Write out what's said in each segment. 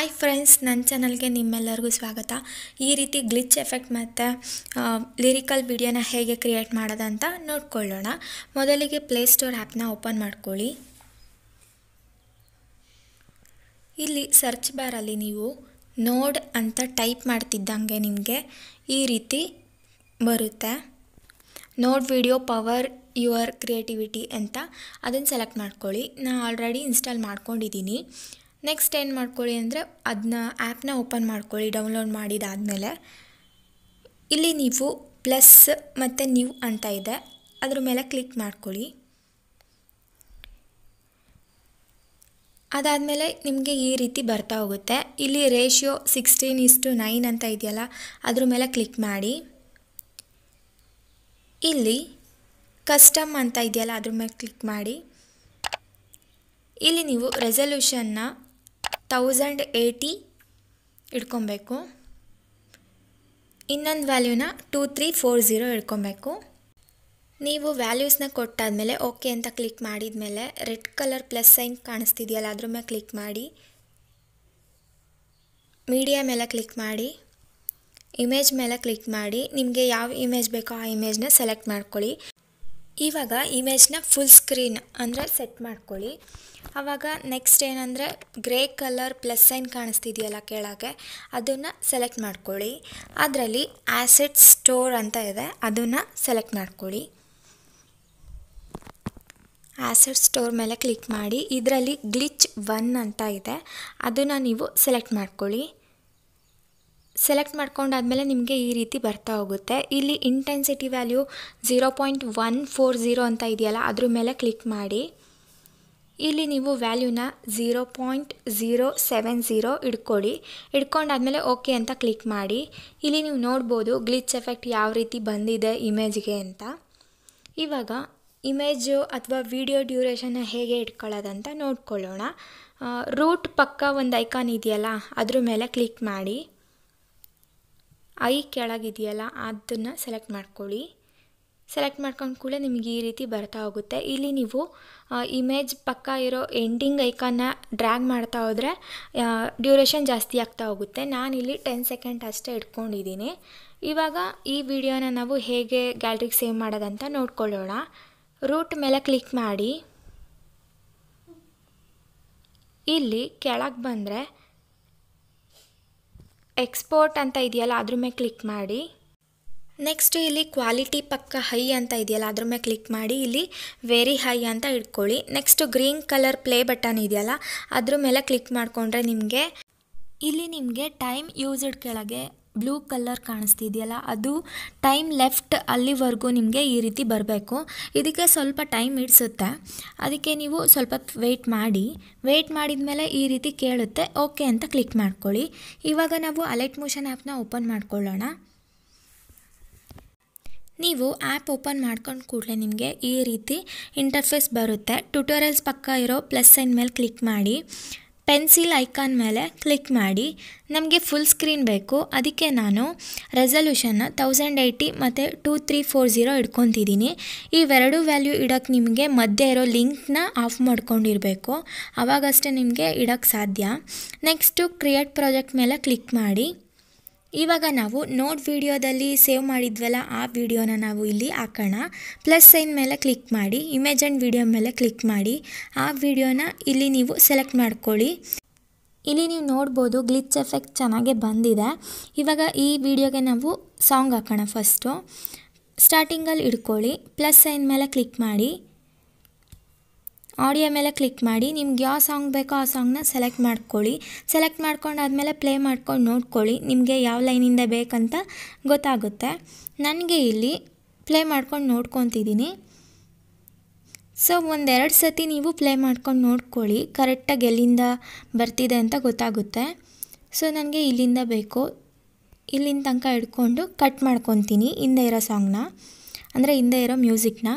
hi friends ನನ್ನ ಚಾನಲ್ಗೆ ನಿಮ್ಮೆಲ್ಲರಿಗೂ ಸ್ವಾಗತ ಈ ರೀತಿ ಗ್ಲಿಚ್ ಎಫೆಕ್ಟ್ ಮತ್ತು ಲಿರಿಕಲ್ ವಿಡಿಯೋನ ಹೇಗೆ ಕ್ರಿಯೇಟ್ ಮಾಡೋದಂತ ನೋಡ್ಕೊಳ್ಳೋಣ ಮೊದಲಿಗೆ ಪ್ಲೇಸ್ಟೋರ್ ಆ್ಯಪ್ನ ಓಪನ್ ಮಾಡ್ಕೊಳ್ಳಿ ಇಲ್ಲಿ ಸರ್ಚ್ ಬಾರಲ್ಲಿ ನೀವು ನೋಡ್ ಅಂತ ಟೈಪ್ ಮಾಡ್ತಿದ್ದಂಗೆ ನಿಮಗೆ ಈ ರೀತಿ ಬರುತ್ತೆ ನೋಡ್ ವಿಡಿಯೋ ಪವರ್ ಯುವರ್ ಕ್ರಿಯೇಟಿವಿಟಿ ಅಂತ ಅದನ್ನು ಸೆಲೆಕ್ಟ್ ಮಾಡ್ಕೊಳ್ಳಿ ನಾನು ಆಲ್ರೆಡಿ ಇನ್ಸ್ಟಾಲ್ ಮಾಡ್ಕೊಂಡಿದ್ದೀನಿ ನೆಕ್ಸ್ಟ್ ಏನು ಮಾಡ್ಕೊಳ್ಳಿ ಅಂದರೆ ಅದನ್ನ ಆ್ಯಪ್ನ ಓಪನ್ ಮಾಡ್ಕೊಳ್ಳಿ ಡೌನ್ಲೋಡ್ ಮಾಡಿದಾದಮೇಲೆ ಇಲ್ಲಿ ನೀವು ಪ್ಲಸ್ ಮತ್ತು ನ್ಯೂ ಅಂತ ಇದೆ ಅದ್ರ ಮೇಲೆ ಕ್ಲಿಕ್ ಮಾಡ್ಕೊಳ್ಳಿ ಅದಾದಮೇಲೆ ನಿಮಗೆ ಈ ರೀತಿ ಬರ್ತಾ ಹೋಗುತ್ತೆ ಇಲ್ಲಿ ರೇಷಿಯೋ ಸಿಕ್ಸ್ಟೀನ್ ಟು ನೈನ್ ಅಂತ ಇದೆಯಲ್ಲ ಅದ್ರ ಮೇಲೆ ಕ್ಲಿಕ್ ಮಾಡಿ ಇಲ್ಲಿ ಕಸ್ಟಮ್ ಅಂತ ಇದೆಯಲ್ಲ ಅದ್ರ ಮೇಲೆ ಕ್ಲಿಕ್ ಮಾಡಿ ಇಲ್ಲಿ ನೀವು ರೆಸಲ್ಯೂಷನ್ನ ತೌಸಂಡ್ ಏಯ್ಟಿ ಇಟ್ಕೊಬೇಕು ಇನ್ನೊಂದು ವ್ಯಾಲ್ಯೂನ ಟೂ ತ್ರೀ ಫೋರ್ ಝೀರೋ ಇಟ್ಕೊಬೇಕು ನೀವು ವ್ಯಾಲ್ಯೂಸ್ನ ಕೊಟ್ಟಾದಮೇಲೆ ಓಕೆ ಅಂತ ಕ್ಲಿಕ್ ಮಾಡಿದ ಮೇಲೆ ರೆಡ್ ಕಲರ್ ಪ್ಲಸ್ ಸೈನ್ ಕಾಣಿಸ್ತಿದೆಯಲ್ಲ ಅದ್ರ ಮೇಲೆ ಕ್ಲಿಕ್ ಮಾಡಿ ಮೀಡಿಯಾ ಮೇಲೆ ಕ್ಲಿಕ್ ಮಾಡಿ ಇಮೇಜ್ ಮೇಲೆ ಕ್ಲಿಕ್ ಮಾಡಿ ನಿಮಗೆ ಯಾವ ಇಮೇಜ್ ಬೇಕೋ ಆ ಇಮೇಜ್ನ ಸೆಲೆಕ್ಟ್ ಮಾಡ್ಕೊಳ್ಳಿ ಇವಾಗ ಇಮೇಜ್ನ ಫುಲ್ ಸ್ಕ್ರೀನ್ ಅಂದರೆ ಸೆಟ್ ಮಾಡ್ಕೊಳ್ಳಿ ಆವಾಗ ನೆಕ್ಸ್ಟ್ ಏನಂದರೆ ಗ್ರೇ ಕಲರ್ ಪ್ಲಸ್ ಸೈನ್ ಕಾಣಿಸ್ತಿದೆಯಲ್ಲ ಕೆಳಗೆ ಅದನ್ನು ಸೆಲೆಕ್ಟ್ ಮಾಡ್ಕೊಳ್ಳಿ ಅದರಲ್ಲಿ ಆ್ಯಸೆಟ್ ಸ್ಟೋರ್ ಅಂತ ಇದೆ ಅದನ್ನು ಸೆಲೆಕ್ಟ್ ಮಾಡ್ಕೊಳ್ಳಿ ಆ್ಯಸೆಟ್ ಸ್ಟೋರ್ ಮೇಲೆ ಕ್ಲಿಕ್ ಮಾಡಿ ಇದರಲ್ಲಿ ಗ್ಲಿಚ್ ಒನ್ ಅಂತ ಇದೆ ಅದನ್ನು ನೀವು ಸೆಲೆಕ್ಟ್ ಮಾಡ್ಕೊಳ್ಳಿ ಸೆಲೆಕ್ಟ್ ಮಾಡ್ಕೊಂಡಾದಮೇಲೆ ನಿಮಗೆ ಈ ರೀತಿ ಬರ್ತಾ ಹೋಗುತ್ತೆ ಇಲ್ಲಿ intensity value zero point one four zero ಅಂತ ಇದೆಯಲ್ಲ ಅದ್ರ ಮೇಲೆ ಕ್ಲಿಕ್ ಮಾಡಿ ಇಲ್ಲಿ ನೀವು ವ್ಯಾಲ್ಯೂನ zero point zero seven zero ಇಟ್ಕೊಳ್ಳಿ ಇಡ್ಕೊಂಡಾದಮೇಲೆ ಓಕೆ ಅಂತ ಕ್ಲಿಕ್ ಮಾಡಿ ಇಲ್ಲಿ ನೀವು ನೋಡ್ಬೋದು ಗ್ಲಿಚ್ ಎಫೆಕ್ಟ್ ಯಾವ ರೀತಿ ಬಂದಿದೆ ಇಮೇಜ್ಗೆ ಅಂತ ಇವಾಗ ಇಮೇಜು ಅಥವಾ ವಿಡಿಯೋ ಡ್ಯೂರೇಷನ್ನ ಹೇಗೆ ಇಟ್ಕೊಳ್ಳೋದಂತ ನೋಡ್ಕೊಳ್ಳೋಣ ರೂಟ್ ಪಕ್ಕ ಒಂದು ಐಕಾನ್ ಇದೆಯಲ್ಲ ಅದ್ರ ಮೇಲೆ ಕ್ಲಿಕ್ ಮಾಡಿ ಐ ಕೆಳಗಿದೆಯಲ್ಲ ಅದನ್ನು ಸೆಲೆಕ್ಟ್ ಮಾಡ್ಕೊಳ್ಳಿ ಸೆಲೆಕ್ಟ್ ಮಾಡ್ಕೊಂಡು ಕೂಡ ನಿಮಗೆ ಈ ರೀತಿ ಬರ್ತಾ ಹೋಗುತ್ತೆ ಇಲ್ಲಿ ನೀವು ಇಮೇಜ್ ಪಕ್ಕ ಇರೋ ಎಂಡಿಂಗ್ ಐಕಾನ ಡ್ರ್ಯಾಗ್ ಮಾಡ್ತಾ ಹೋದರೆ ಡ್ಯೂರೇಷನ್ ಜಾಸ್ತಿ ಆಗ್ತಾ ಹೋಗುತ್ತೆ ನಾನಿಲ್ಲಿ ಟೆನ್ ಸೆಕೆಂಡ್ ಅಷ್ಟೇ ಇಟ್ಕೊಂಡಿದ್ದೀನಿ ಇವಾಗ ಈ ವಿಡಿಯೋನ ನಾವು ಹೇಗೆ ಗ್ಯಾಲ್ರಿಗೆ ಸೇವ್ ಮಾಡೋದಂತ ನೋಡ್ಕೊಳ್ಳೋಣ ರೂಟ್ ಮೇಲೆ ಕ್ಲಿಕ್ ಮಾಡಿ ಇಲ್ಲಿ ಕೆಳಗೆ ಬಂದರೆ ಎಕ್ಸ್ಪೋರ್ಟ್ ಅಂತ ಇದೆಯಲ್ಲ ಅದ್ರ ಮೇಲೆ ಕ್ಲಿಕ್ ಮಾಡಿ ನೆಕ್ಸ್ಟ್ ಇಲ್ಲಿ ಕ್ವಾಲಿಟಿ ಪಕ್ಕ ಹೈ ಅಂತ ಇದೆಯಲ್ಲ ಅದ್ರ ಮೇಲೆ ಕ್ಲಿಕ್ ಮಾಡಿ ಇಲ್ಲಿ ವೆರಿ ಹೈ ಅಂತ ಇಟ್ಕೊಳ್ಳಿ next green colour play button ಇದೆಯಲ್ಲ ಅದ್ರ ಮೇಲೆ ಕ್ಲಿಕ್ ಮಾಡಿಕೊಂಡ್ರೆ ನಿಮಗೆ ಇಲ್ಲಿ ನಿಮಗೆ ಟೈಮ್ ಯೂಸ್ಡ್ ಕೆಳಗೆ ಬ್ಲೂ ಕಲರ್ ಕಾಣಿಸ್ತಿದೆಯಲ್ಲ ಅದು ಟೈಮ್ ಲೆಫ್ಟ್ ಅಲ್ಲಿವರೆಗೂ ನಿಮಗೆ ಈ ರೀತಿ ಬರಬೇಕು ಇದಕ್ಕೆ ಸ್ವಲ್ಪ ಟೈಮ್ ಹಿಡಿಸುತ್ತೆ ಅದಕ್ಕೆ ನೀವು ಸ್ವಲ್ಪ ವೆಯ್ಟ್ ಮಾಡಿ ವೆಯ್ಟ್ ಮಾಡಿದ ಮೇಲೆ ಈ ರೀತಿ ಕೇಳುತ್ತೆ ಓಕೆ ಅಂತ ಕ್ಲಿಕ್ ಮಾಡ್ಕೊಳ್ಳಿ ಇವಾಗ ನಾವು ಅಲೆಟ್ ಮೋಷನ್ ಆ್ಯಪ್ನ ಓಪನ್ ಮಾಡ್ಕೊಳ್ಳೋಣ ನೀವು ಆ್ಯಪ್ ಓಪನ್ ಮಾಡ್ಕೊಂಡು ಕೂಡಲೇ ನಿಮಗೆ ಈ ರೀತಿ ಇಂಟರ್ಫೇಸ್ ಬರುತ್ತೆ ಟ್ಯುಟೋರಿಯಲ್ಸ್ ಪಕ್ಕ ಇರೋ ಪ್ಲಸ್ ಸೈನ್ ಮೇಲೆ ಕ್ಲಿಕ್ ಮಾಡಿ ಪೆನ್ಸಿಲ್ ಐಕಾನ್ ಮೇಲೆ ಕ್ಲಿಕ್ ಮಾಡಿ ನಮಗೆ ಫುಲ್ ಸ್ಕ್ರೀನ್ ಬೇಕು ಅದಕ್ಕೆ ನಾನು ರೆಸಲ್ಯೂಷನ್ನ ತೌಸಂಡ್ ಏಯ್ಟಿ ಮತ್ತು ಟೂ ತ್ರೀ ಫೋರ್ ಝೀರೋ ಇಟ್ಕೊತಿದ್ದೀನಿ ಇವೆರಡೂ ವ್ಯಾಲ್ಯೂ ಇಡೋಕ್ಕೆ ನಿಮಗೆ ಮಧ್ಯೆ ಇರೋ ಲಿಂಕ್ನ ಆಫ್ ಮಾಡ್ಕೊಂಡಿರಬೇಕು ಆವಾಗಷ್ಟೇ ನಿಮಗೆ ಇಡೋಕ್ಕೆ ಸಾಧ್ಯ ನೆಕ್ಸ್ಟು ಕ್ರಿಯೇಟ್ ಪ್ರಾಜೆಕ್ಟ್ ಮೇಲೆ ಕ್ಲಿಕ್ ಮಾಡಿ ಇವಾಗ ನಾವು ನೋಟ್ ವಿಡಿಯೋದಲ್ಲಿ ಸೇವ್ ಮಾಡಿದ್ವಲ್ಲ ಆ ವಿಡಿಯೋನ ನಾವು ಇಲ್ಲಿ ಹಾಕೋಣ ಪ್ಲಸ್ ಸೈನ್ ಮೇಲೆ ಕ್ಲಿಕ್ ಮಾಡಿ ಇಮೇಜ್ ಆ್ಯಂಡ್ ವಿಡಿಯೋ ಮೇಲೆ ಕ್ಲಿಕ್ ಮಾಡಿ ಆ ವಿಡಿಯೋನ ಇಲ್ಲಿ ನೀವು ಸೆಲೆಕ್ಟ್ ಮಾಡ್ಕೊಳ್ಳಿ ಇಲ್ಲಿ ನೀವು ನೋಡ್ಬೋದು ಗ್ಲಿಚ್ ಎಫೆಕ್ಟ್ ಚೆನ್ನಾಗೆ ಬಂದಿದೆ ಇವಾಗ ಈ ವಿಡಿಯೋಗೆ ನಾವು ಸಾಂಗ್ ಹಾಕೋಣ ಫಸ್ಟು ಸ್ಟಾರ್ಟಿಂಗಲ್ಲಿ ಇಡ್ಕೊಳ್ಳಿ ಪ್ಲಸ್ ಸೈನ್ ಮೇಲೆ ಕ್ಲಿಕ್ ಮಾಡಿ ಆಡಿಯೋ ಮೇಲೆ ಕ್ಲಿಕ್ ಮಾಡಿ ನಿಮ್ಗೆ ಯಾವ ಸಾಂಗ್ ಬೇಕೋ ಆ ಸಾಂಗ್ನ ಸೆಲೆಕ್ಟ್ ಮಾಡ್ಕೊಳ್ಳಿ ಸೆಲೆಕ್ಟ್ ಮಾಡ್ಕೊಂಡಾದಮೇಲೆ ಪ್ಲೇ ಮಾಡ್ಕೊಂಡು ನೋಡ್ಕೊಳ್ಳಿ ನಿಮಗೆ ಯಾವ ಲೈನಿಂದ ಬೇಕಂತ ಗೊತ್ತಾಗುತ್ತೆ ನನಗೆ ಇಲ್ಲಿ ಪ್ಲೇ ಮಾಡ್ಕೊಂಡು ನೋಡ್ಕೊತಿದ್ದೀನಿ ಸೊ ಒಂದೆರಡು ಸತಿ ನೀವು ಪ್ಲೇ ಮಾಡ್ಕೊಂಡು ನೋಡ್ಕೊಳ್ಳಿ ಕರೆಕ್ಟಾಗಿ ಎಲ್ಲಿಂದ ಬರ್ತಿದೆ ಅಂತ ಗೊತ್ತಾಗುತ್ತೆ ಸೊ ನನಗೆ ಇಲ್ಲಿಂದ ಬೇಕು ಇಲ್ಲಿಂದ ತನಕ ಹಿಡ್ಕೊಂಡು ಕಟ್ ಮಾಡ್ಕೊತೀನಿ ಹಿಂದೆ ಇರೋ ಸಾಂಗ್ನ ಅಂದರೆ ಹಿಂದೆ ಇರೋ ಮ್ಯೂಸಿಕ್ನ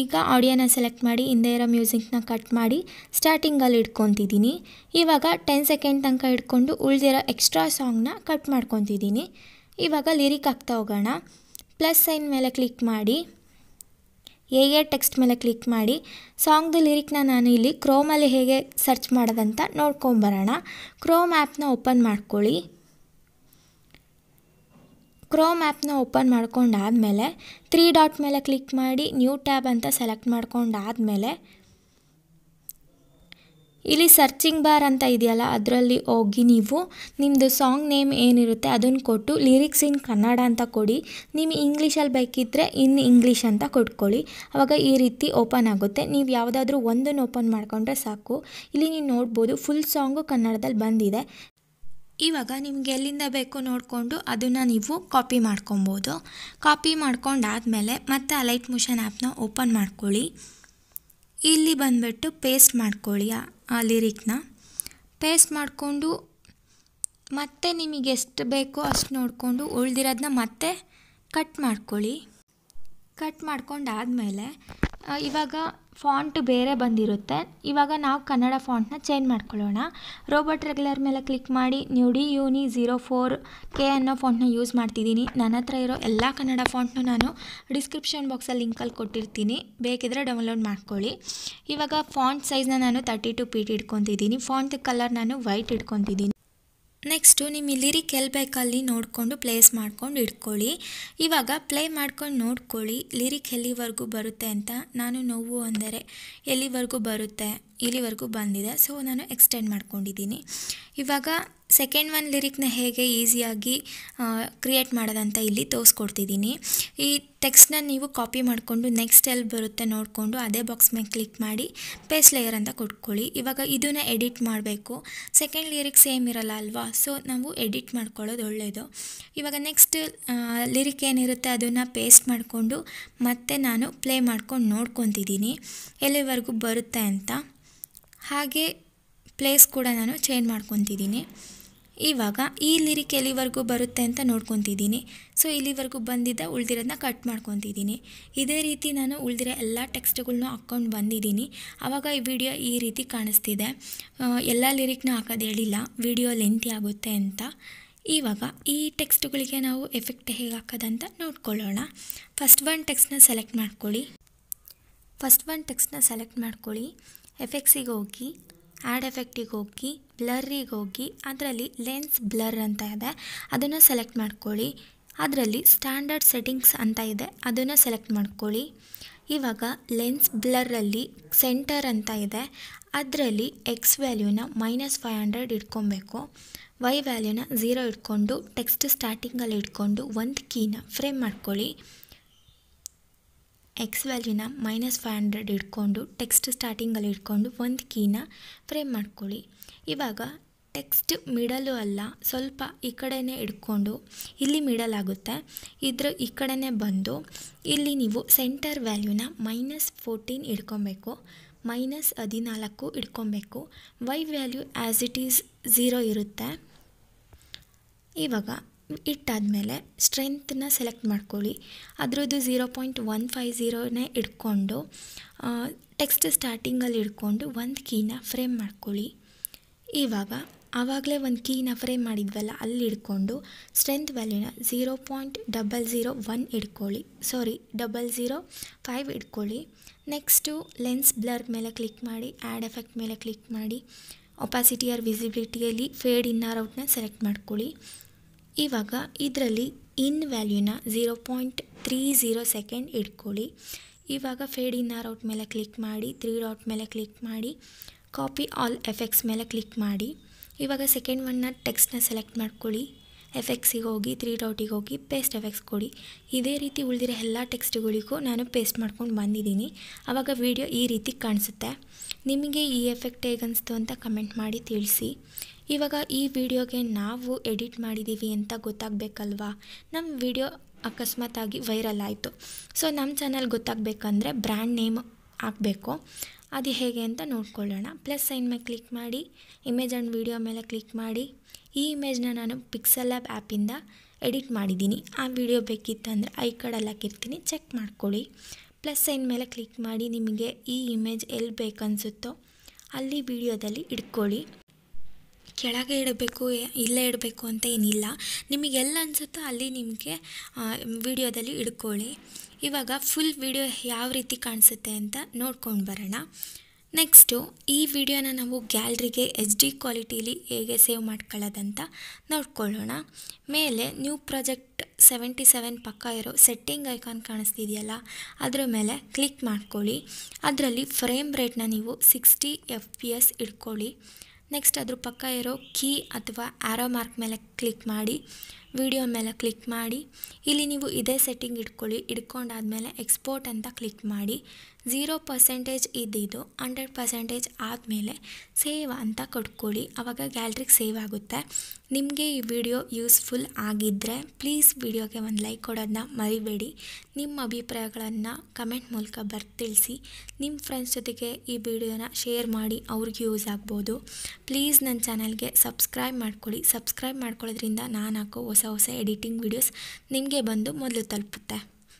ಈಗ ಆಡಿಯೋನ ಸೆಲೆಕ್ಟ್ ಮಾಡಿ ಹಿಂದೆ ಇರೋ ಮ್ಯೂಸಿಕ್ನ ಕಟ್ ಮಾಡಿ ಸ್ಟಾರ್ಟಿಂಗಲ್ಲಿ ಇಟ್ಕೊತಿದ್ದೀನಿ ಇವಾಗ ಟೆನ್ ಸೆಕೆಂಡ್ ತನಕ ಇಟ್ಕೊಂಡು ಉಳಿದಿರೋ ಎಕ್ಸ್ಟ್ರಾ ಸಾಂಗ್ನ ಕಟ್ ಮಾಡ್ಕೊತಿದ್ದೀನಿ ಇವಾಗ ಲಿರಿಕ್ ಆಗ್ತಾ ಹೋಗೋಣ ಪ್ಲಸ್ ಸೈನ್ ಮೇಲೆ ಕ್ಲಿಕ್ ಮಾಡಿ ಎ ಎ ಟೆಕ್ಸ್ಟ್ ಮೇಲೆ ಕ್ಲಿಕ್ ಮಾಡಿ ಸಾಂಗ್ದು ಲಿರಿಕ್ನ ನಾನು ಇಲ್ಲಿ ಕ್ರೋಮಲ್ಲಿ ಹೇಗೆ ಸರ್ಚ್ ಮಾಡೋದಂತ ನೋಡ್ಕೊಂಬರೋಣ ಕ್ರೋಮ್ ಆ್ಯಪ್ನ ಓಪನ್ ಮಾಡ್ಕೊಳ್ಳಿ ಕ್ರೋಮ್ ಆ್ಯಪ್ನ ಓಪನ್ ಮಾಡ್ಕೊಂಡಾದಮೇಲೆ ತ್ರೀ ಡಾಟ್ ಮೇಲೆ ಕ್ಲಿಕ್ ಮಾಡಿ ನ್ಯೂ ಟ್ಯಾಬ್ ಅಂತ ಸೆಲೆಕ್ಟ್ ಮಾಡ್ಕೊಂಡಾದಮೇಲೆ ಇಲ್ಲಿ ಸರ್ಚಿಂಗ್ ಬಾರ್ ಅಂತ ಇದೆಯಲ್ಲ ಅದರಲ್ಲಿ ಹೋಗಿ ನೀವು ನಿಮ್ಮದು ಸಾಂಗ್ ನೇಮ್ ಏನಿರುತ್ತೆ ಅದನ್ನು ಕೊಟ್ಟು ಲಿರಿಕ್ಸ್ ಇನ್ ಕನ್ನಡ ಅಂತ ಕೊಡಿ ನಿಮಗೆ ಇಂಗ್ಲೀಷಲ್ಲಿ ಬೇಕಿದ್ದರೆ ಇನ್ ಇಂಗ್ಲೀಷ್ ಅಂತ ಕೊಟ್ಕೊಳ್ಳಿ ಆವಾಗ ಈ ರೀತಿ ಓಪನ್ ಆಗುತ್ತೆ ನೀವು ಯಾವುದಾದ್ರೂ ಒಂದನ್ನು ಓಪನ್ ಮಾಡಿಕೊಂಡ್ರೆ ಸಾಕು ಇಲ್ಲಿ ನೀವು ನೋಡ್ಬೋದು ಫುಲ್ ಸಾಂಗು ಕನ್ನಡದಲ್ಲಿ ಬಂದಿದೆ ಇವಾಗ ನಿಮ್ಗೆ ಎಲ್ಲಿಂದ ಬೇಕು ನೋಡಿಕೊಂಡು ಅದನ್ನು ನೀವು ಕಾಪಿ ಮಾಡ್ಕೊಬೋದು ಕಾಪಿ ಮಾಡ್ಕೊಂಡಾದಮೇಲೆ ಮತ್ತೆ ಅಲೈಟ್ ಮೋಷನ್ ಆ್ಯಪ್ನ ಓಪನ್ ಮಾಡ್ಕೊಳ್ಳಿ ಇಲ್ಲಿ ಬಂದುಬಿಟ್ಟು ಪೇಸ್ಟ್ ಮಾಡ್ಕೊಳ್ಳಿ ಆ ಲಿರಿಕ್ನ ಪೇಸ್ಟ್ ಮಾಡಿಕೊಂಡು ಮತ್ತೆ ನಿಮಗೆ ಎಷ್ಟು ಬೇಕೋ ಅಷ್ಟು ನೋಡಿಕೊಂಡು ಉಳಿದಿರೋದನ್ನ ಮತ್ತೆ ಕಟ್ ಮಾಡ್ಕೊಳ್ಳಿ ಕಟ್ ಮಾಡ್ಕೊಂಡಾದಮೇಲೆ ಇವಾಗ ಫಾಂಟ್ ಬೇರೆ ಬಂದಿರುತ್ತೆ ಇವಾಗ ನಾವು ಕನ್ನಡ ಫಾಂಟ್ನ ಚೇಂಜ್ ಮಾಡ್ಕೊಳ್ಳೋಣ ರೋಬೋಟ್ ರೆಗ್ಯುಲರ್ ಮೇಲೆ ಕ್ಲಿಕ್ ಮಾಡಿ ನೀವು D uni zero four K ಅನ್ನೋ ಫಾಂಟ್ನ ಯೂಸ್ ಮಾಡ್ತಿದ್ದೀನಿ ನನ್ನ ಹತ್ರ ಇರೋ ಎಲ್ಲ ಕನ್ನಡ ಫಾಂಟ್ನು ನಾನು ಡಿಸ್ಕ್ರಿಪ್ಷನ್ ಬಾಕ್ಸಲ್ಲಿ ಲಿಂಕಲ್ಲಿ ಕೊಟ್ಟಿರ್ತೀನಿ ಬೇಕಿದ್ರೆ ಡೌನ್ಲೋಡ್ ಮಾಡ್ಕೊಳ್ಳಿ ಇವಾಗ ಫಾಂಟ್ ಸೈಜ್ನ ನಾನು ತರ್ಟಿ ಟು ಪೀಟ್ ಇಟ್ಕೊತಿದ್ದೀನಿ ಫಾಂಟ್ ಕಲರ್ ನಾನು ವೈಟ್ ಇಟ್ಕೊತಿದ್ದೀನಿ ನೆಕ್ಸ್ಟು ನಿಮ್ಮ ಲಿರಿಕ್ ಎಲ್ಲಿ ಬೇಕಲ್ಲಿ ನೋಡಿಕೊಂಡು ಪ್ಲೇಸ್ ಮಾಡ್ಕೊಂಡು ಇಟ್ಕೊಳ್ಳಿ ಇವಾಗ ಪ್ಲೇ ಮಾಡ್ಕೊಂಡು ನೋಡ್ಕೊಳ್ಳಿ ಲಿರಿಕ್ ಎಲ್ಲಿವರೆಗೂ ಬರುತ್ತೆ ಅಂತ ನಾನು ನೋವು ಅಂದರೆ ಎಲ್ಲಿವರೆಗೂ ಬರುತ್ತೆ ಇಲ್ಲಿವರೆಗೂ ಬಂದಿದೆ ಸೊ ನಾನು ಎಕ್ಸ್ಟೆಂಡ್ ಮಾಡ್ಕೊಂಡಿದ್ದೀನಿ ಇವಾಗ ಸೆಕೆಂಡ್ ಒನ್ ಲಿರಿಕ್ನ ಹೇಗೆ ಈಸಿಯಾಗಿ ಕ್ರಿಯೇಟ್ ಮಾಡೋದಂತ ಇಲ್ಲಿ ತೋರಿಸ್ಕೊಡ್ತಿದ್ದೀನಿ ಈ ಟೆಕ್ಸ್ಟ್ನ ನೀವು ಕಾಪಿ ಮಾಡಿಕೊಂಡು ನೆಕ್ಸ್ಟ್ ಎಲ್ಲಿ ಬರುತ್ತೆ ನೋಡಿಕೊಂಡು ಅದೇ ಬಾಕ್ಸ್ ಮೇಲೆ ಕ್ಲಿಕ್ ಮಾಡಿ ಪೇಸ್ಟ್ ಲೇಯರ್ ಅಂತ ಕೊಟ್ಕೊಳ್ಳಿ ಇವಾಗ ಇದನ್ನು ಎಡಿಟ್ ಮಾಡಬೇಕು ಸೆಕೆಂಡ್ ಲಿರಿಕ್ ಸೇಮ್ ಇರಲ್ಲ ಅಲ್ವಾ ಸೊ ನಾವು ಎಡಿಟ್ ಮಾಡ್ಕೊಳ್ಳೋದು ಒಳ್ಳೆಯದು ಇವಾಗ ನೆಕ್ಸ್ಟ್ ಲಿರಿಕ್ ಏನಿರುತ್ತೆ ಅದನ್ನು ಪೇಸ್ಟ್ ಮಾಡಿಕೊಂಡು ಮತ್ತೆ ನಾನು ಪ್ಲೇ ಮಾಡ್ಕೊಂಡು ನೋಡ್ಕೊತಿದ್ದೀನಿ ಎಲ್ಲಿವರೆಗೂ ಬರುತ್ತೆ ಅಂತ ಹಾಗೆ ಪ್ಲೇಸ್ ಕೂಡ ನಾನು ಚೇಂಜ್ ಮಾಡ್ಕೊತಿದ್ದೀನಿ ಇವಾಗ ಈ ಲಿರಿಕ್ ಎಲ್ಲಿವರೆಗೂ ಬರುತ್ತೆ ಅಂತ ನೋಡ್ಕೊತಿದ್ದೀನಿ ಸೊ ಇಲ್ಲಿವರೆಗೂ ಬಂದಿದ್ದ ಉಳಿದಿರೋದನ್ನ ಕಟ್ ಮಾಡ್ಕೊತಿದ್ದೀನಿ ಇದೇ ರೀತಿ ನಾನು ಉಳಿದಿರೋ ಎಲ್ಲ ಟೆಕ್ಸ್ಟ್ಗಳನ್ನೂ ಹಾಕ್ಕೊಂಡು ಬಂದಿದ್ದೀನಿ ಆವಾಗ ಈ ವಿಡಿಯೋ ಈ ರೀತಿ ಕಾಣಿಸ್ತಿದೆ ಎಲ್ಲ ಲಿರಿಕ್ನ ಹಾಕೋದು ಹೇಳಿಲ್ಲ ವಿಡಿಯೋ ಲೆಂತಿ ಆಗುತ್ತೆ ಅಂತ ಇವಾಗ ಈ ಟೆಕ್ಸ್ಟ್ಗಳಿಗೆ ನಾವು ಎಫೆಕ್ಟ್ ಹೇಗೆ ಹಾಕೋದಂತ ನೋಡ್ಕೊಳ್ಳೋಣ ಫಸ್ಟ್ ಒನ್ ಟೆಕ್ಸ್ಟ್ನ ಸೆಲೆಕ್ಟ್ ಮಾಡ್ಕೊಳ್ಳಿ ಫಸ್ಟ್ ಒನ್ ಟೆಕ್ಸ್ಟ್ನ ಸೆಲೆಕ್ಟ್ ಮಾಡ್ಕೊಳ್ಳಿ ಎಫೆಕ್ಟ್ಸಿಗೆ ಹೋಗಿ ಆ್ಯಡ್ ಎಫೆಕ್ಟಿಗೆ ಹೋಗಿ ಬ್ಲರ್ರಿಗೆ ಹೋಗಿ ಅದರಲ್ಲಿ ಲೆನ್ಸ್ ಬ್ಲರ್ ಅಂತ ಇದೆ ಅದನ್ನು ಸೆಲೆಕ್ಟ್ ಮಾಡ್ಕೊಳ್ಳಿ ಅದರಲ್ಲಿ ಸ್ಟ್ಯಾಂಡರ್ಡ್ ಸೆಟ್ಟಿಂಗ್ಸ್ ಅಂತ ಇದೆ ಅದನ್ನು ಸೆಲೆಕ್ಟ್ ಮಾಡ್ಕೊಳ್ಳಿ ಇವಾಗ ಲೆನ್ಸ್ ಬ್ಲರಲ್ಲಿ ಸೆಂಟರ್ ಅಂತ ಇದೆ ಅದರಲ್ಲಿ ಎಕ್ಸ್ ವ್ಯಾಲ್ಯೂನ ಮೈನಸ್ ಫೈವ್ ಹಂಡ್ರೆಡ್ ಇಟ್ಕೊಬೇಕು ವೈ ವ್ಯಾಲ್ಯೂನ ಝೀರೋ ಇಟ್ಕೊಂಡು ಟೆಕ್ಸ್ಟ್ ಸ್ಟಾರ್ಟಿಂಗಲ್ಲಿ ಇಟ್ಕೊಂಡು ಒಂದು ಕೀನ ಫ್ರೇಮ್ ಮಾಡ್ಕೊಳ್ಳಿ ಎಕ್ಸ್ ವ್ಯಾಲ್ಯೂನ ಮೈನಸ್ ಫೈವ್ ಹಂಡ್ರೆಡ್ ಇಟ್ಕೊಂಡು ಟೆಕ್ಸ್ಟ್ ಸ್ಟಾರ್ಟಿಂಗಲ್ಲಿ ಇಟ್ಕೊಂಡು ಒಂದು ಕೀನ ಫ್ರೇಮ್ ಮಾಡ್ಕೊಳ್ಳಿ ಇವಾಗ ಟೆಕ್ಸ್ಟ್ ಮಿಡಲು ಅಲ್ಲ ಸ್ವಲ್ಪ ಈ ಕಡೆಯೇ ಇಟ್ಕೊಂಡು ಇಲ್ಲಿ ಮಿಡಲ್ ಆಗುತ್ತೆ ಇದ್ರ ಈ ಕಡೆನೇ ಬಂದು ಇಲ್ಲಿ ನೀವು ಸೆಂಟರ್ ವ್ಯಾಲ್ಯೂನ ಮೈನಸ್ ಫೋರ್ಟೀನ್ ಇಟ್ಕೊಬೇಕು ಮೈನಸ್ ಹದಿನಾಲ್ಕು ಇಟ್ಕೊಬೇಕು Y value as it is zero ಇರುತ್ತೆ ಇವಾಗ ಇಟ್ಟಾದಮೇಲೆ ಸ್ಟ್ರೆಂತನ್ನ ಸೆಲೆಕ್ಟ್ ಮಾಡ್ಕೊಳ್ಳಿ ಅದರದ್ದು ಝೀರೋ ಪಾಯಿಂಟ್ ಒನ್ ಫೈವ್ ಝೀರೋನೇ ಇಟ್ಕೊಂಡು ಟೆಕ್ಸ್ಟ್ ಸ್ಟಾರ್ಟಿಂಗಲ್ಲಿ ಇಟ್ಕೊಂಡು ಒಂದು ಕೀನ ಫ್ರೇಮ್ ಮಾಡ್ಕೊಳ್ಳಿ ಇವಾಗ ಆವಾಗಲೇ ಒಂದು ಕೀನ ಫ್ರೇಮ್ ಮಾಡಿದ್ವಲ್ಲ ಅಲ್ಲಿ ಇಟ್ಕೊಂಡು ಸ್ಟ್ರೆಂತ್ ವ್ಯಾಲ್ಯೂನ zero point double zero one ಇಟ್ಕೊಳ್ಳಿ ಸಾರಿ ಡಬಲ್ ಝೀರೋ ಫೈವ್ ಇಟ್ಕೊಳ್ಳಿ ನೆಕ್ಸ್ಟು ಲೆನ್ಸ್ ಬ್ಲರ್ ಮೇಲೆ ಕ್ಲಿಕ್ ಮಾಡಿ ಆ್ಯಡ್ ಎಫೆಕ್ಟ್ ಮೇಲೆ ಕ್ಲಿಕ್ ಮಾಡಿ ಒಪಾಸಿಟಿ ಆರ್ ವಿಸಿಬಿಲಿಟಿಯಲ್ಲಿ ಫೇಡ್ ಇನ್ ಆರ್ ಔಟ್ನ ಸೆಲೆಕ್ಟ್ ಮಾಡ್ಕೊಳ್ಳಿ ಇವಾಗ ಇದರಲ್ಲಿ ಇನ್ ವ್ಯಾಲ್ಯೂನ zero point three zero second ಇಟ್ಕೊಳ್ಳಿ ಇವಾಗ ಫೇಡ್ ಇನ್ ಆರ್ ಔಟ್ ಮೇಲೆ ಕ್ಲಿಕ್ ಮಾಡಿ ತ್ರೀ ಡಾಟ್ ಮೇಲೆ ಕ್ಲಿಕ್ ಮಾಡಿ ಕಾಪಿ ಆಲ್ ಎಫೆಕ್ಟ್ಸ್ ಮೇಲೆ ಕ್ಲಿಕ್ ಮಾಡಿ ಇವಾಗ ಸೆಕೆಂಡ್ ಒನ್ನ ಟೆಕ್ಸ್ಟ್ನ ಸೆಲೆಕ್ಟ್ ಮಾಡ್ಕೊಳ್ಳಿ ಎಫೆಕ್ಸಿಗೆ ಹೋಗಿ ತ್ರೀ ಡಾಟಿಗೆ ಹೋಗಿ ಪೇಸ್ಟ್ ಎಫೆಕ್ಟ್ಸ್ ಕೊಡಿ ಇದೇ ರೀತಿ ಉಳಿದಿರೋ ಎಲ್ಲ ಟೆಕ್ಸ್ಟ್ಗಳಿಗೂ ನಾನು ಪೇಸ್ಟ್ ಮಾಡ್ಕೊಂಡು ಬಂದಿದ್ದೀನಿ ಆವಾಗ ವೀಡಿಯೋ ಈ ರೀತಿ ಕಾಣಿಸುತ್ತೆ ನಿಮಗೆ ಈ ಎಫೆಕ್ಟ್ ಹೇಗನ್ನಿಸ್ತು ಅಂತ ಕಮೆಂಟ್ ಮಾಡಿ ತಿಳಿಸಿ ಇವಾಗ ಈ ವಿಡಿಯೋಗೆ ನಾವು ಎಡಿಟ್ ಮಾಡಿದ್ದೀವಿ ಅಂತ ಗೊತ್ತಾಗಬೇಕಲ್ವಾ ನಮ್ಮ ವಿಡಿಯೋ ಅಕಸ್ಮಾತ್ ಆಗಿ ವೈರಲ್ ಆಯಿತು ಸೊ ನಮ್ಮ ಚಾನಲ್ ಗೊತ್ತಾಗಬೇಕಂದ್ರೆ ಬ್ರ್ಯಾಂಡ್ ನೇಮ್ ಹಾಕಬೇಕು ಅದು ಹೇಗೆ ಅಂತ ನೋಡ್ಕೊಳ್ಳೋಣ ಪ್ಲಸ್ ಸೈನ್ ಮೇಲೆ ಕ್ಲಿಕ್ ಮಾಡಿ ಇಮೇಜ್ ಆ್ಯಂಡ್ ವಿಡಿಯೋ ಮೇಲೆ ಕ್ಲಿಕ್ ಮಾಡಿ ಈ ಇಮೇಜ್ನ ನಾನು ಪಿಕ್ಸಲ್ ಆ್ಯಪ್ ಆ್ಯಪಿಂದ ಎಡಿಟ್ ಮಾಡಿದ್ದೀನಿ ಆ ವಿಡಿಯೋ ಅಂದರೆ ಐ ಕಾರ್ಡಲ್ಲಿ ಹಾಕಿರ್ತೀನಿ ಚೆಕ್ ಮಾಡ್ಕೊಳ್ಳಿ ಪ್ಲಸ್ ಸೈನ್ ಮೇಲೆ ಕ್ಲಿಕ್ ಮಾಡಿ ನಿಮಗೆ ಈ ಇಮೇಜ್ ಎಲ್ಲಿ ಬೇಕನ್ಸುತ್ತೋ ಅಲ್ಲಿ ವಿಡಿಯೋದಲ್ಲಿ ಇಟ್ಕೊಳ್ಳಿ ಕೆಳಗೆ ಇಡಬೇಕು ಇಲ್ಲೇ ಇಡಬೇಕು ಅಂತ ಏನಿಲ್ಲ ನಿಮಗೆ ಎಲ್ಲ ಅನಿಸುತ್ತೋ ಅಲ್ಲಿ ನಿಮಗೆ ವಿಡಿಯೋದಲ್ಲಿ ಇಡ್ಕೊಳ್ಳಿ ಇವಾಗ ಫುಲ್ ವಿಡಿಯೋ ಯಾವ ರೀತಿ ಕಾಣಿಸುತ್ತೆ ಅಂತ ನೋಡ್ಕೊಂಡು ಬರೋಣ ನೆಕ್ಸ್ಟು ಈ ವಿಡಿಯೋನ ನಾವು ಗ್ಯಾಲ್ರಿಗೆ ಎಚ್ ಡಿ ಕ್ವಾಲಿಟೀಲಿ ಹೇಗೆ ಸೇವ್ ಮಾಡ್ಕೊಳ್ಳೋದಂತ ನೋಡ್ಕೊಳ್ಳೋಣ ಮೇಲೆ ನ್ಯೂ ಪ್ರಾಜೆಕ್ಟ್ ಸೆವೆಂಟಿ ಸೆವೆನ್ ಪಕ್ಕ ಇರೋ ಸೆಟ್ಟಿಂಗ್ ಐಕಾನ್ ಕಾಣಿಸ್ತಿದೆಯಲ್ಲ ಅದರ ಮೇಲೆ ಕ್ಲಿಕ್ ಮಾಡ್ಕೊಳ್ಳಿ ಅದರಲ್ಲಿ ಫ್ರೇಮ್ ರೇಟ್ನ ನೀವು ಸಿಕ್ಸ್ಟಿ ಎಫ್ ಪಿ ಎಸ್ ಇಟ್ಕೊಳ್ಳಿ ನೆಕ್ಸ್ಟ್ ಅದ್ರ ಪಕ್ಕ ಇರೋ ಕೀ ಅಥವಾ ಆ್ಯರೋ ಮಾರ್ಕ್ ಮೇಲೆ ಕ್ಲಿಕ್ ಮಾಡಿ ವಿಡಿಯೋ ಮೇಲೆ ಕ್ಲಿಕ್ ಮಾಡಿ ಇಲ್ಲಿ ನೀವು ಇದೇ ಸೆಟ್ಟಿಂಗ್ ಇಟ್ಕೊಳ್ಳಿ ಮೇಲೆ ಎಕ್ಸ್ಪೋರ್ಟ್ ಅಂತ ಕ್ಲಿಕ್ ಮಾಡಿ ಝೀರೋ ಪರ್ಸೆಂಟೇಜ್ ಇದ್ದಿದ್ದು ಹಂಡ್ರೆಡ್ ಪರ್ಸೆಂಟೇಜ್ ಆದಮೇಲೆ ಸೇವ್ ಅಂತ ಕೊಟ್ಕೊಳ್ಳಿ ಆವಾಗ ಗ್ಯಾಲ್ರಿಗೆ ಸೇವ್ ಆಗುತ್ತೆ ನಿಮಗೆ ಈ ವಿಡಿಯೋ ಯೂಸ್ಫುಲ್ ಆಗಿದ್ದರೆ ಪ್ಲೀಸ್ ವಿಡಿಯೋಗೆ ಒಂದು ಲೈಕ್ ಕೊಡೋದನ್ನ ಮರಿಬೇಡಿ ನಿಮ್ಮ ಅಭಿಪ್ರಾಯಗಳನ್ನು ಕಮೆಂಟ್ ಮೂಲಕ ಬರ್ತಿಳಿಸಿ ತಿಳಿಸಿ ನಿಮ್ಮ ಫ್ರೆಂಡ್ಸ್ ಜೊತೆಗೆ ಈ ವಿಡಿಯೋನ ಶೇರ್ ಮಾಡಿ ಅವ್ರಿಗೆ ಯೂಸ್ ಆಗ್ಬೋದು ಪ್ಲೀಸ್ ನನ್ನ ಚಾನಲ್ಗೆ ಸಬ್ಸ್ಕ್ರೈಬ್ ಮಾಡ್ಕೊಳ್ಳಿ ಸಬ್ಸ್ಕ್ರೈಬ್ ಮಾಡ್ಕೊಳ್ಳೋದ್ರಿಂದ ನಾನು ಹಾಕೋ ಹೊಸ ಹೊಸ ಎಡಿಟಿಂಗ್ ವೀಡಿಯೋಸ್ ನಿಮಗೆ ಬಂದು ಮೊದಲು ತಲುಪುತ್ತೆ